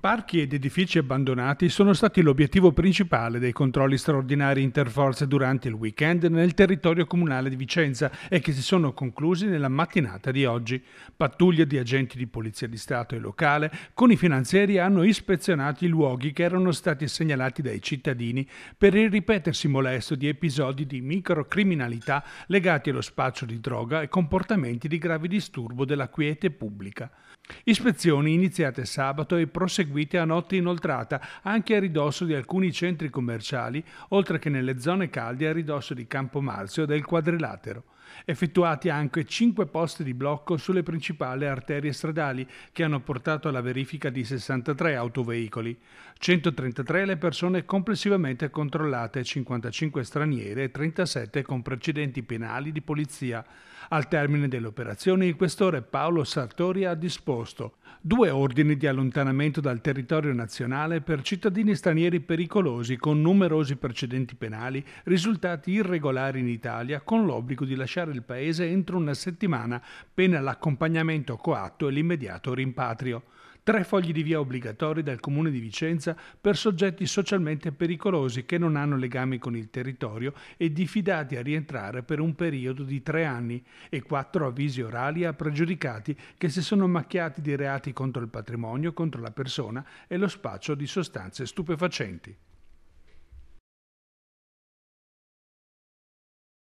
Parchi ed edifici abbandonati sono stati l'obiettivo principale dei controlli straordinari interforze durante il weekend nel territorio comunale di Vicenza e che si sono conclusi nella mattinata di oggi. Pattuglie di agenti di polizia di Stato e locale con i finanzieri hanno ispezionato i luoghi che erano stati segnalati dai cittadini per il ripetersi molesto di episodi di microcriminalità legati allo spaccio di droga e comportamenti di grave disturbo della quiete pubblica. Ispezioni iniziate sabato e proseguite eseguite a notte inoltrata, anche a ridosso di alcuni centri commerciali, oltre che nelle zone calde a ridosso di Campomarzio e del Quadrilatero. Effettuati anche cinque posti di blocco sulle principali arterie stradali che hanno portato alla verifica di 63 autoveicoli, 133 le persone complessivamente controllate, 55 straniere e 37 con precedenti penali di polizia. Al termine dell'operazione il questore Paolo Sartori ha disposto due ordini di allontanamento dal territorio nazionale per cittadini stranieri pericolosi con numerosi precedenti penali risultati irregolari in Italia con l'obbligo di lasciare il paese entro una settimana, pena l'accompagnamento coatto e l'immediato rimpatrio tre fogli di via obbligatori dal Comune di Vicenza per soggetti socialmente pericolosi che non hanno legami con il territorio e diffidati a rientrare per un periodo di tre anni e quattro avvisi orali a pregiudicati che si sono macchiati di reati contro il patrimonio, contro la persona e lo spaccio di sostanze stupefacenti.